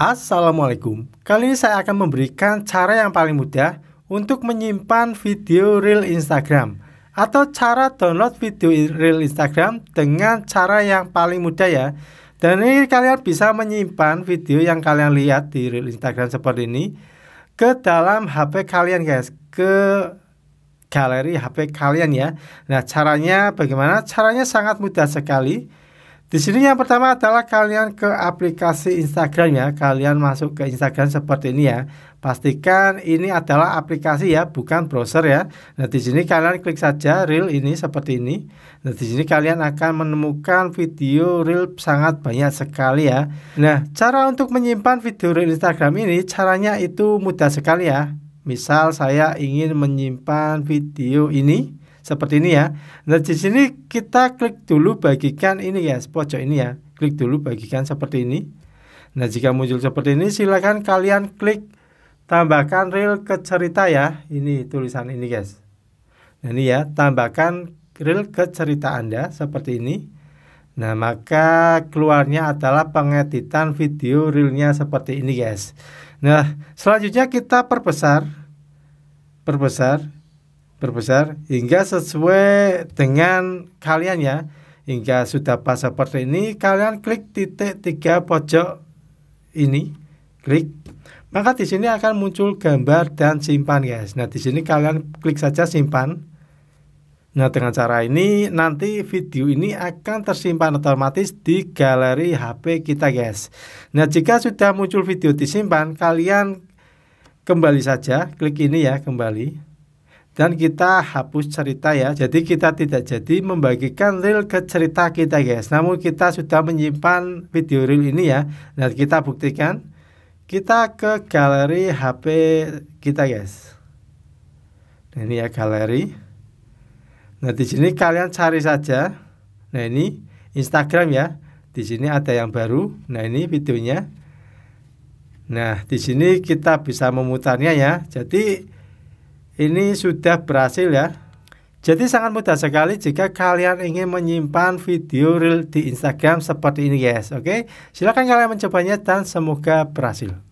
Assalamualaikum, kali ini saya akan memberikan cara yang paling mudah untuk menyimpan video real Instagram atau cara download video real Instagram dengan cara yang paling mudah ya dan ini kalian bisa menyimpan video yang kalian lihat di real Instagram seperti ini ke dalam HP kalian guys ke galeri HP kalian ya nah caranya bagaimana caranya sangat mudah sekali di sini yang pertama adalah kalian ke aplikasi Instagram ya. Kalian masuk ke Instagram seperti ini ya. Pastikan ini adalah aplikasi ya, bukan browser ya. Nah, di sini kalian klik saja reel ini seperti ini. Nah, di sini kalian akan menemukan video reel sangat banyak sekali ya. Nah, cara untuk menyimpan video reel Instagram ini caranya itu mudah sekali ya. Misal saya ingin menyimpan video ini seperti ini ya. Nah, di sini kita klik dulu bagikan ini ya, pojok ini ya. Klik dulu bagikan seperti ini. Nah, jika muncul seperti ini silakan kalian klik tambahkan reel ke cerita ya. Ini tulisan ini guys. Nah, ini ya, tambahkan reel ke cerita Anda seperti ini. Nah, maka keluarnya adalah pengeditan video reelnya seperti ini guys. Nah, selanjutnya kita perbesar. Perbesar berbesar hingga sesuai dengan kalian ya hingga sudah pas seperti ini kalian klik titik tiga pojok ini klik maka di sini akan muncul gambar dan simpan guys nah di sini kalian klik saja simpan nah dengan cara ini nanti video ini akan tersimpan otomatis di galeri HP kita guys nah jika sudah muncul video disimpan kalian kembali saja klik ini ya kembali dan kita hapus cerita ya. Jadi kita tidak jadi membagikan reel ke cerita kita guys. Namun kita sudah menyimpan video reel ini ya. Dan kita buktikan. Kita ke galeri HP kita guys. Nah, ini ya galeri. Nah di sini kalian cari saja. Nah ini Instagram ya. Di sini ada yang baru. Nah ini videonya. Nah di sini kita bisa memutarnya ya. Jadi ini sudah berhasil ya. Jadi sangat mudah sekali jika kalian ingin menyimpan video real di Instagram seperti ini guys. Oke, silahkan kalian mencobanya dan semoga berhasil.